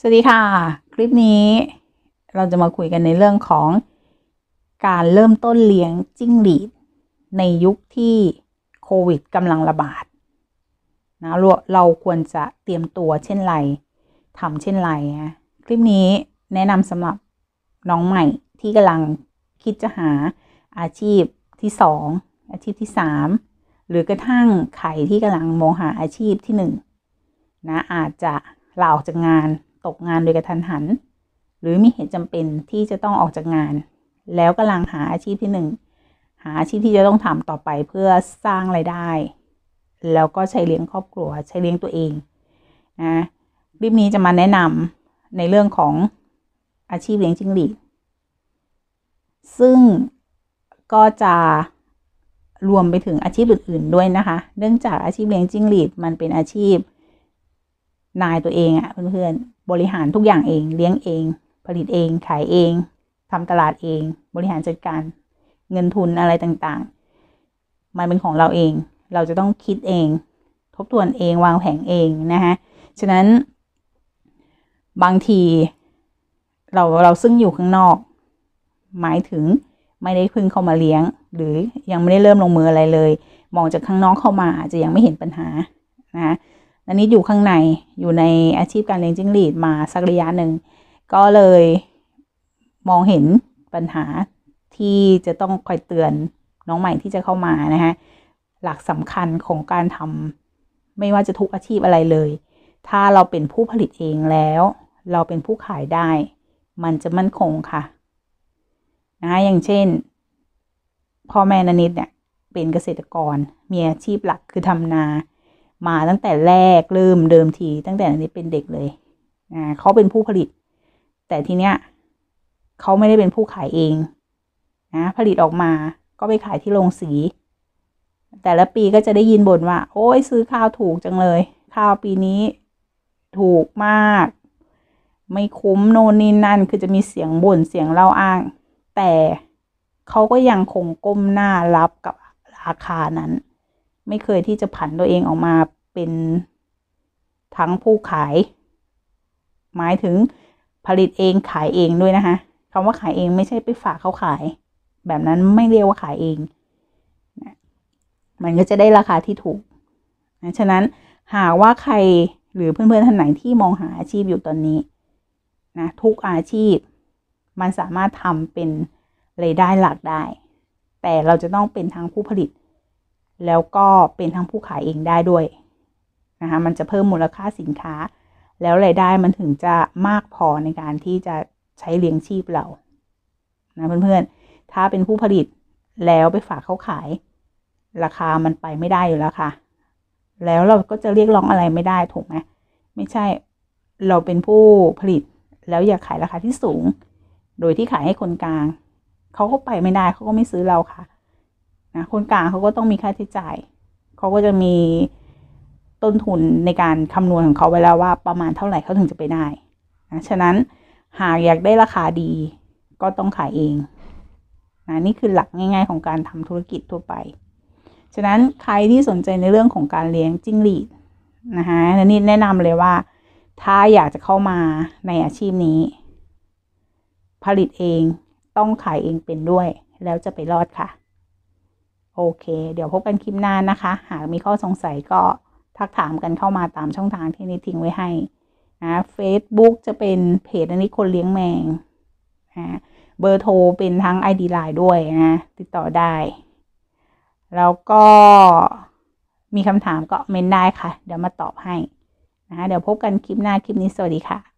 สวัสดีค่ะ คลิปนี้ เราจะมาคุยกันในเรื่องของการเริ่มต้นเลี้ยงจิ้งหรีดในยุคที่โควิดกำลังระบาดนะเราควรจะเตรียมตัวเช่นไรทำเช่นไร คลิปนี้แนะนำสำหรับน้องใหม่ที่กำลังคิดจะหาอาชีพที่สองอาชีพที่สามหรือกระทั่งใครที่กำลังมองหาอาชีพที่หนึ่งนะอาจจะลาออกจากงานตกงานโดยกระทันหัน หรือมีเหตุจำเป็นที่จะต้องออกจากงาน แล้วกำลังหาอาชีพที่ 1 หาอาชีพที่จะต้องทำต่อไปเพื่อสร้างไรายได้ แล้วก็ใช้เลี้ยงครอบครัวใช้เลี้ยงตัวเอง นะคลิปนี้จะมาแนะนำ ในเรื่องของอาชีพเลี้ยงจิ้งหรีดซึ่งก็จะรวมไปถึงอาชีพอื่นๆด้วยนะคะ เนื่องจากอาชีพเลี้ยงจิ้งหรีดมันเป็นอาชีพนายตัวเองอะ่ะเพื่อนๆบริหารทุกอย่างเอง เลี้ยงเอง ผลิตเองขายเอง ทำตลาดเอง บริหารจัดการเงินทุนอะไรต่างๆมันเป็นของเราเอง เราจะต้องคิดเอง ทบทวนเองวางแผนเองนะคะฉะนั้นบางที เราเราซึ่งอยู่ข้างนอก หมายถึงไม่ได้พึ่งเข้ามาเลี้ยง หรือยังไม่ได้เริ่มลงมืออะไรเลย มองจากข้างนอกเข้ามาอาจจะยังไม่เห็นปัญหานะะอันนี้อยู่ข้างในอยู่ในอาชีพการเลี้ยงจิ้งหรีดมาสักระยะหนึ่งก็เลยมองเห็นปัญหาที่จะต้องคอยเตือนน้องใหม่ที่จะเข้ามานะคะหลักสำคัญของการทำไม่ว่าจะทุกอาชีพอะไรเลย ถ้าเราเป็นผู้ผลิตเองแล้ว เราเป็นผู้ขายได้ มันจะมั่นคงค่ะนะอย่างเช่นพ่อแม่นนิดเนี่ยเป็นเกษตรกรมีอาชีพหลักคือทำนามาตั้งแต่แรกเริ่มเดิมที ตั้งแต่นี้เป็นเด็กเลยนะเขาเป็นผู้ผลิต แต่ทีเนี้ยเขาไม่ได้เป็นผู้ขายเองนะผลิตออกมาก็ไปขายที่โรงสี แต่ละปีก็จะได้ยินบ่นว่า โอ้ยซื้อข้าวถูกจังเลยข้าวปีนี้ถูกมาก ไม่คุ้มโน่นนี่นั่น คือจะมีเสียงบ่นเสียงเล่าอ้าง แต่เขาก็ยังคงก้มหน้ารับกับราคานั้นไม่เคยที่จะผันตัวเองออกมาเป็นทั้งผู้ขาย หมายถึงผลิตเองขายเองด้วยนะคะคำว่าขายเองไม่ใช่ไปฝากเขาขาย แบบนั้นไม่เรียกว่าขายเองมันก็จะได้ราคาที่ถูกนะฉะนั้นหากว่าใครหรือเพื่อนๆท่านไหนที่มองหาอาชีพอยู่ตอนนี้นะทุกอาชีพมันสามารถทำเป็นรายได้หลักได้ แต่เราจะต้องเป็นทั้งผู้ผลิตแล้วก็เป็นทั้งผู้ขายเองได้ด้วยนะคะมันจะเพิ่มมูลค่าสินค้า แล้วรายได้ มันถึงจะมากพอในการที่จะใช้เลี้ยงชีพเรานะเพื่อนๆ ถ้าเป็นผู้ผลิตแล้วไปฝากเขาขาย ราคามันไปไม่ได้อยู่แล้วค่ะ แล้วเราก็จะเรียกร้องอะไรไม่ได้ถูกไหมไม่ใช่เราเป็นผู้ผลิต แล้วอยากขายราคาที่สูง โดยที่ขายให้คนกลาง เขาก็ไปไม่ได้เขาก็ไม่ซื้อเราค่ะนะคนกลางเขาก็ต้องมีค่าใช้จ่าย เขาก็จะมีต้นทุนในการคำนวณของเขาไว้แล้วว่าประมาณเท่าไหร่เขาถึงจะไปได้นะฉะนั้นหากอยากได้ราคาดีก็ต้องขายเองนะนี่คือหลักง่าย ๆ ของการทำธุรกิจทั่วไป ฉะนั้นใครที่สนใจในเรื่องของการเลี้ยงจิ้งหรีดนะคะนี่แนะนำเลยว่า ถ้าอยากจะเข้ามาในอาชีพนี้ ผลิตเองต้องขายเองเป็นด้วย แล้วจะไปรอดค่ะโอเค เดี๋ยวพบกันคลิปหน้านะคะ หากมีข้อสงสัยก็ทักถามกันเข้ามาตามช่องทางที่นิทิ้งไว้ให้นะเฟซบุ๊กจะเป็นเพจอันนี้คนเลี้ยงแมงนะเบอร์โทรเป็นทั้ง ID ไลน์ด้วยนะ ติดต่อได้ แล้วก็มีคำถามก็เมนได้ค่ะ เดี๋ยวมาตอบให้นะเดี๋ยวพบกันคลิปหน้าคลิปนี้สวัสดีค่ะ